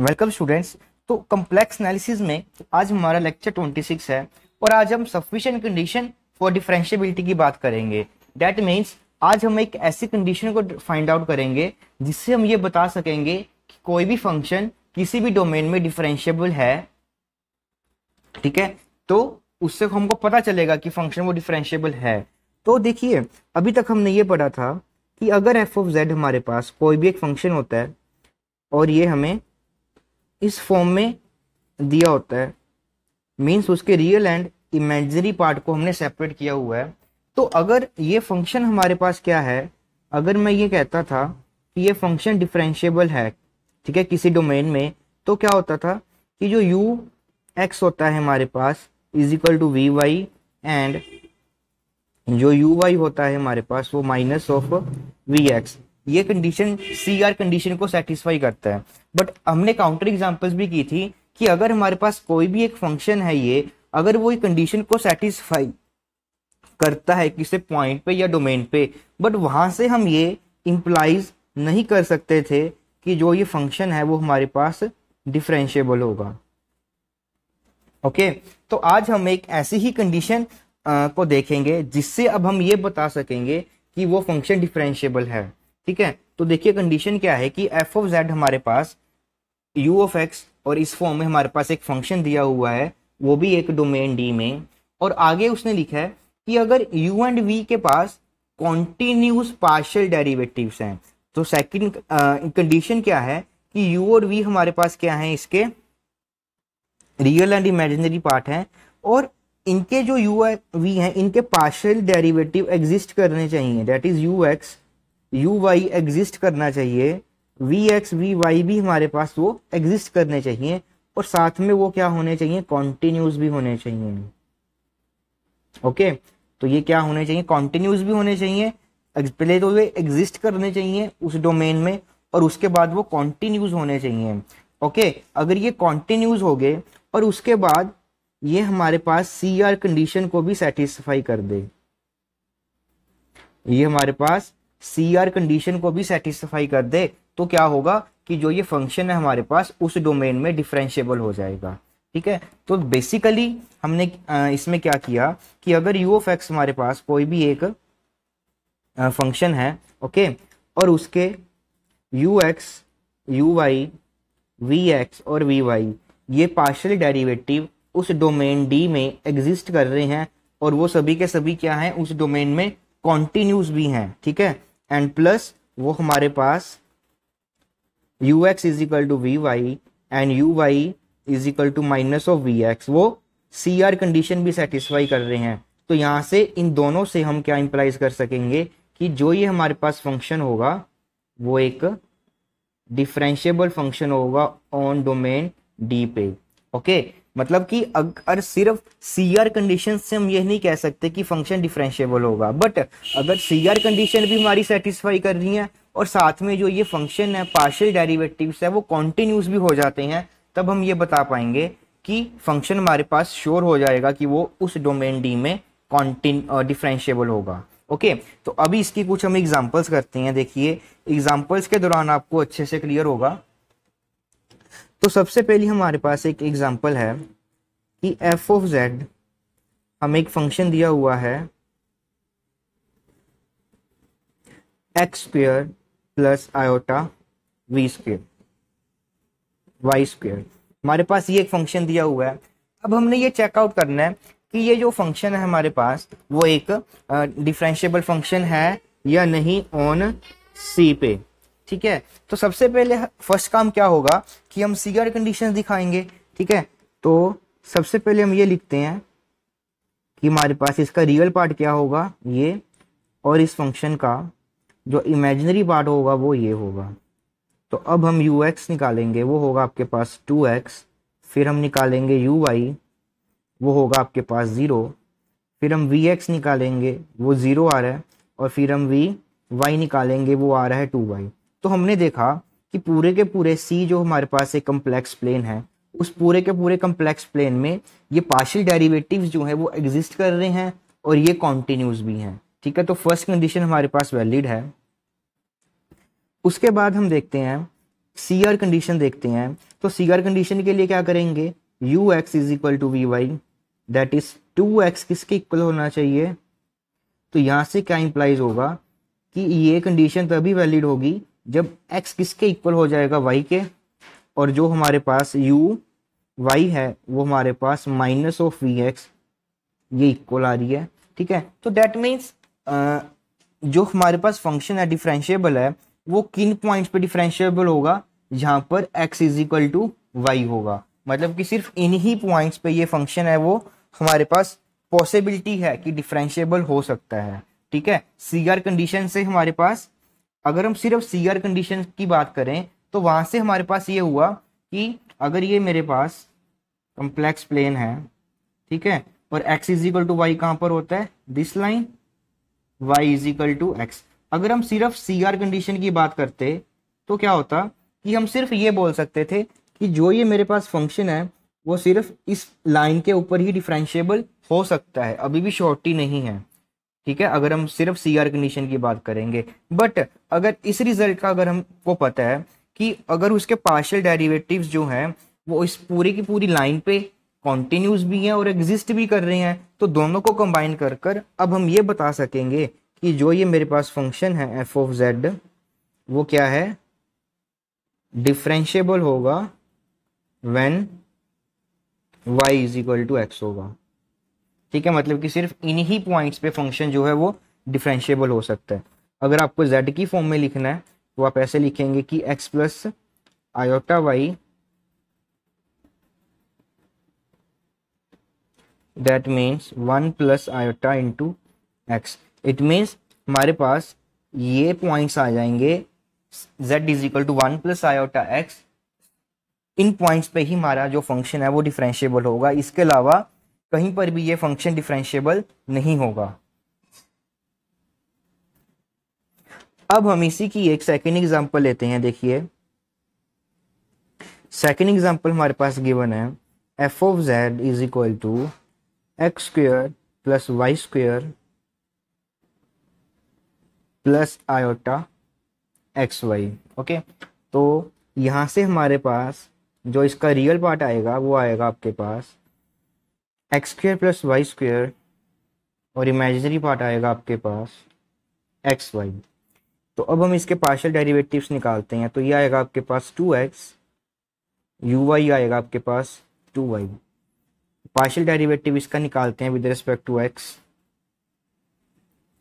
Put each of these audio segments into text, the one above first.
Welcome students तो complex analysis में आज हमारा लेक्चर 26 है और आज हम सफिशियंट कंडीशन फॉर डिफरेंशियबिलिटी की बात करेंगे दैट मीन्स आज हम एक ऐसी कंडीशन को फाइंड आउट करेंगे जिससे हम ये बता सकेंगे कि कोई भी फंक्शन किसी भी डोमेन में डिफ्रेंशियबल है ठीक है तो उससे हमको पता चलेगा कि फंक्शन वो डिफरेंशियबल है तो देखिए अभी तक हमने ये पढ़ा था कि अगर एफ ऑफ जेड हमारे पास कोई भी एक फंक्शन होता है और ये हमें इस फॉर्म में दिया होता है मीन्स उसके रियल एंड इमेजरी पार्ट को हमने सेपरेट किया हुआ है तो अगर ये फंक्शन हमारे पास क्या है अगर मैं ये कहता था कि ये फंक्शन डिफ्रेंशियबल है ठीक है किसी डोमेन में तो क्या होता था कि जो यू एक्स होता है हमारे पास is equal to v y and जो यू वाई होता है हमारे पास वो माइनस ऑफ वी एक्स ये कंडीशन सी आर कंडीशन को सेटिस्फाई करता है बट हमने काउंटर एग्जाम्पल्स भी की थी कि अगर हमारे पास कोई भी एक फंक्शन है ये अगर वो कंडीशन को सेटिस्फाई करता है किसी पॉइंट पे या डोमेन पे बट वहां से हम ये इम्प्लाइज नहीं कर सकते थे कि जो ये फंक्शन है वो हमारे पास डिफ्रेंशियबल होगा ओके okay, तो आज हम एक ऐसी ही कंडीशन को देखेंगे जिससे अब हम ये बता सकेंगे कि वो फंक्शन डिफ्रेंशियबल है ठीक है तो देखिए कंडीशन क्या है कि एफ ऑफ जेड हमारे पास यू ऑफ एक्स और इस फॉर्म में हमारे पास एक फंक्शन दिया हुआ है वो भी एक डोमेन डी में और आगे उसने लिखा है कि अगर यू एंड वी के पास कॉन्टिन्यूस पार्शल डेरिवेटिव्स हैं तो सेकंड कंडीशन क्या है कि यू और वी हमारे पास क्या है इसके रियल एंड इमेजिनरी पार्ट हैं और इनके जो यू वी हैं इनके पार्शल डेरिवेटिव एग्जिस्ट करने चाहिए that is u x u y exist करना चाहिए वी एक्स वी वाई भी हमारे पास वो एग्जिस्ट करने चाहिए और साथ में वो क्या होने चाहिए कॉन्टिन्यूस भी होने चाहिए ओके okay? तो ये क्या होने चाहिए कॉन्टिन्यूस भी होने चाहिए पहले तो वे एग्जिस्ट करने चाहिए उस डोमेन में और उसके बाद वो कॉन्टिन्यूज होने चाहिए ओके okay? अगर ये कॉन्टिन्यूज हो गए और उसके बाद ये हमारे पास सी आर कंडीशन को भी सेटिस्फाई कर दे ये हमारे पास सी आर कंडीशन को भी सेटिस्फाई कर दे तो क्या होगा कि जो ये फंक्शन है हमारे पास उस डोमेन में डिफ्रेंशियबल हो जाएगा ठीक है तो बेसिकली हमने इसमें क्या किया कि अगर यू ऑफ एक्स हमारे पास कोई भी एक फंक्शन है ओके और उसके u x u y v x और वी वाई ये पार्शल डेरिवेटिव उस डोमेन डी में एग्जिस्ट कर रहे हैं और वो सभी के सभी क्या हैं उस डोमेन में कॉन्टिन्यूस भी हैं ठीक है एंड प्लस वो हमारे पास u x is equal to v y and u y is equal to minus of v x वो सी आर कंडीशन भी सेटिस्फाई कर रहे हैं तो यहां से इन दोनों से हम क्या इंप्लाइज कर सकेंगे कि जो ये हमारे पास फंक्शन होगा वो एक डिफ्रेंशियबल फंक्शन होगा ऑन डोमेन डी पे ओके मतलब कि अगर सिर्फ सी आर कंडीशन से हम ये नहीं कह सकते कि फंक्शन डिफ्रेंशियबल होगा बट अगर सी आर कंडीशन भी हमारी सेटिस्फाई कर रही है और साथ में जो ये फंक्शन है पार्शियल डेरिवेटिव्स है वो कॉन्टिन्यूस भी हो जाते हैं तब हम ये बता पाएंगे कि फंक्शन हमारे पास श्योर हो जाएगा कि वो उस डोमेन डी में कॉन्टिन डिफ्रेंशियबल होगा ओके तो अभी इसकी कुछ हम एग्जाम्पल्स करते हैं देखिए एग्जाम्पल्स के दौरान आपको अच्छे से क्लियर होगा तो सबसे पहले हमारे पास एक एग्जांपल है कि एफ ऑफ जेड हमें एक फंक्शन दिया हुआ है x square plus iota v square y square हमारे पास ये एक फंक्शन दिया हुआ है अब हमने ये चेकआउट करना है कि ये जो फंक्शन है हमारे पास वो एक डिफ्रेंशियबल फंक्शन है या नहीं ऑन सी पे ठीक है तो सबसे पहले फर्स्ट काम क्या होगा कि हम सीगर कंडीशन दिखाएंगे ठीक है तो सबसे पहले हम ये लिखते हैं कि हमारे पास इसका रियल पार्ट क्या होगा ये और इस फंक्शन का जो इमेजिनरी पार्ट होगा वो ये होगा तो अब हम यू एक्स निकालेंगे वो होगा आपके पास टू एक्स फिर हम निकालेंगे यू वाई वो होगा आपके पास ज़ीरो फिर हम वी एक्स निकालेंगे वो ज़ीरो आ रहा है और फिर हम वी वाई निकालेंगे वो आ रहा है टू वाई तो हमने देखा कि पूरे के पूरे सी जो हमारे पास एक कम्प्लेक्स प्लेन है उस पूरे के पूरे कम्प्लेक्स प्लेन में ये पार्शियल डेरिवेटिव्स जो है वो एग्जिस्ट कर रहे हैं और ये कॉन्टिन्यूस भी हैं ठीक है तो फर्स्ट कंडीशन हमारे पास वैलिड है उसके बाद हम देखते हैं सी आर कंडीशन देखते हैं तो सी आर कंडीशन के लिए क्या करेंगे u x is equal to v y that is two x किसके इक्वल होना चाहिए तो यहाँ से क्या इंप्लाइज होगा कि ये कंडीशन तभी वैलिड होगी जब x किसके इक्वल हो जाएगा y के और जो हमारे पास u y है वो हमारे पास माइनस ऑफ वी एक्स ये इक्वल आ रही है ठीक है तो डेट मीन्स जो हमारे पास फंक्शन है डिफ्रेंशियबल है वो किन पॉइंट्स पे डिफ्रेंशियबल होगा जहाँ पर x is equal to y होगा मतलब कि सिर्फ इन्हीं पॉइंट्स पे ये फंक्शन है वो हमारे पास पॉसिबिलिटी है कि डिफ्रेंशियबल हो सकता है ठीक है सीआर कंडीशन से हमारे पास अगर हम सिर्फ सी आर कंडीशन की बात करें तो वहां से हमारे पास ये हुआ कि अगर ये मेरे पास कम्प्लेक्स प्लेन है ठीक है और x is equal to y कहाँ पर होता है this line y is equal to x अगर हम सिर्फ सी आर कंडीशन की बात करते तो क्या होता कि हम सिर्फ ये बोल सकते थे कि जो ये मेरे पास फंक्शन है वो सिर्फ इस लाइन के ऊपर ही डिफ्रेंशियबल हो सकता है अभी भी शॉर्ट ही नहीं है ठीक है अगर हम सिर्फ सी आर कंडीशन की बात करेंगे बट अगर इस रिजल्ट का अगर हमको पता है कि अगर उसके पार्शियल डेरिवेटिव्स जो हैं वो इस पूरी की पूरी लाइन पे कॉन्टिन्यूस भी हैं और एग्जिस्ट भी कर रहे हैं तो दोनों को कंबाइन कर कर अब हम ये बता सकेंगे कि जो ये मेरे पास फंक्शन है एफ ऑफ जेड वो क्या है डिफ्रेंशियबल होगा when y is equal to x होगा ठीक है मतलब कि सिर्फ इन्हीं पॉइंट्स पे फंक्शन जो है वो डिफ्रेंशिएबल हो सकता है अगर आपको जेड की फॉर्म में लिखना है तो आप ऐसे लिखेंगे कि x plus iota y that means one plus iota into x it means हमारे पास ये पॉइंट्स आ जाएंगे z is equal to one plus iota x इन पॉइंट्स पे ही हमारा जो फंक्शन है वो डिफ्रेंशिएबल होगा इसके अलावा कहीं पर भी ये फंक्शन डिफ्रेंशिएबल नहीं होगा अब हम इसी की एक सेकेंड एग्जांपल लेते हैं देखिए सेकेंड एग्जांपल हमारे पास गिवन है f of z is equal to x square plus y square plus iota x y okay तो यहां से हमारे पास जो इसका रियल पार्ट आएगा वो आएगा आपके पास x square plus y square और इमेजनरी पार्ट आएगा आपके पास एक्स वाई तो अब हम इसके पार्शियल डेरिवेटिव्स निकालते हैं तो ये आएगा आपके पास टू एक्स यू वाई आएगा आपके पास टू वाई पार्शियल डेरिवेटिव इसका निकालते हैं विद रिस्पेक्ट टू एक्स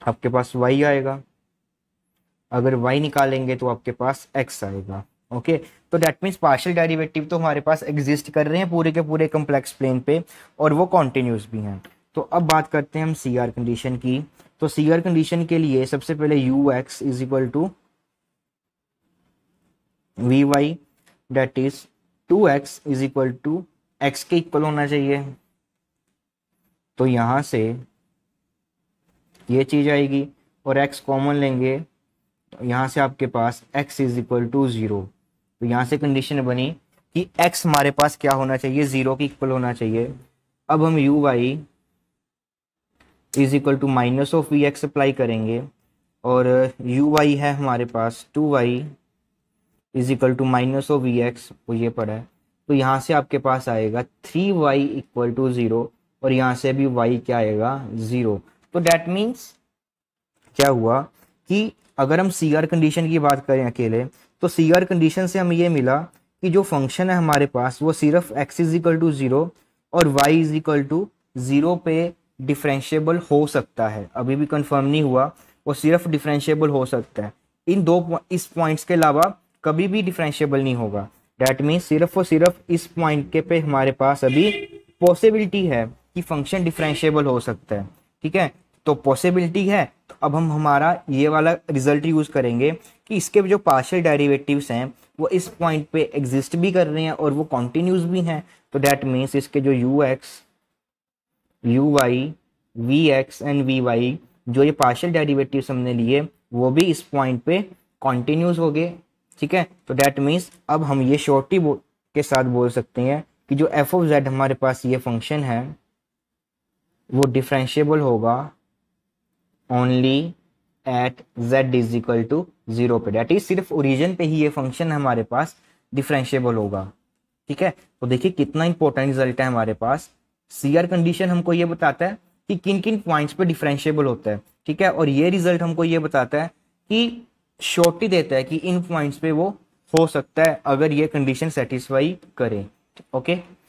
आपके पास वाई आएगा अगर वाई निकालेंगे तो आपके पास एक्स आएगा ओके तो डेट मीन्स पार्शियल डेरिवेटिव तो हमारे पास एग्जिस्ट कर रहे हैं पूरे के पूरे कम्प्लेक्स प्लेन पे और वो कॉन्टिन्यूस भी हैं तो अब बात करते हैं हम सी आर कंडीशन की तो सी आर कंडीशन के लिए सबसे पहले u x is equal to v y that is two x is equal to x के इक्वल होना चाहिए तो यहां से ये चीज़ आएगी और एक्स कॉमन लेंगे तो यहां से आपके पास x is equal to zero तो यहाँ से कंडीशन बनी कि x हमारे पास क्या होना चाहिए जीरो के इक्वल होना चाहिए अब हम u y is equal to minus of v x apply करेंगे और यू वाई है हमारे पास two y is equal to minus of v x वो ये पड़ा है तो यहाँ से आपके पास आएगा three y equal to zero और यहाँ से भी वाई क्या आएगा ज़ीरो तो डैट मीन्स क्या हुआ कि अगर हम सी आर कंडीशन की बात करें अकेले तो सी आर कंडीशन से हमें ये मिला कि जो फंक्शन है हमारे पास वो सिर्फ x is equal to zero और y is equal to zero पे डिफ्रेंशियबल हो सकता है अभी भी कंफर्म नहीं हुआ वो सिर्फ डिफ्रेंशियबल हो सकता है इन दो इस पॉइंट्स के अलावा कभी भी डिफ्रेंशियबल नहीं होगा डैट मीन्स सिर्फ और सिर्फ इस पॉइंट के पे हमारे पास अभी पॉसिबिलिटी है कि फंक्शन डिफ्रेंशियबल हो सकता है ठीक है तो पॉसिबिलिटी है तो अब हम हमारा ये वाला रिजल्ट यूज़ करेंगे कि इसके जो पार्शियल डेरिवेटिव्स हैं वो इस पॉइंट पे एग्जिस्ट भी कर रहे हैं और वो कॉन्टीन्यूस भी हैं तो डैट मीन्स इसके जो u x u y v x and v y जो ये पार्शियल डेरीवेटिव हमने लिए वो भी इस पॉइंट पे कॉन्टीन्यूस हो गए ठीक है तो डैट मीन्स अब हम ये शॉर्टी के साथ बोल सकते हैं कि जो एफ ऑफ जेड हमारे पास ये फंक्शन है वो डिफ्रेंशियबल होगा only at z is equal to zero पे डेट इज सिर्फ ओरिजिन पे ही ये फंक्शन हमारे पास डिफ्रेंशियबल होगा ठीक है तो देखिए कितना इंपॉर्टेंट रिजल्ट है हमारे पास सी आर कंडीशन हमको ये बताता है कि किन किन पॉइंट्स पे डिफ्रेंशियबल होता है ठीक है और ये रिजल्ट हमको ये बताता है कि शोर्टी देता है कि इन पॉइंट्स पे वो हो सकता है अगर ये कंडीशन सेटिस्फाई करे ओके okay?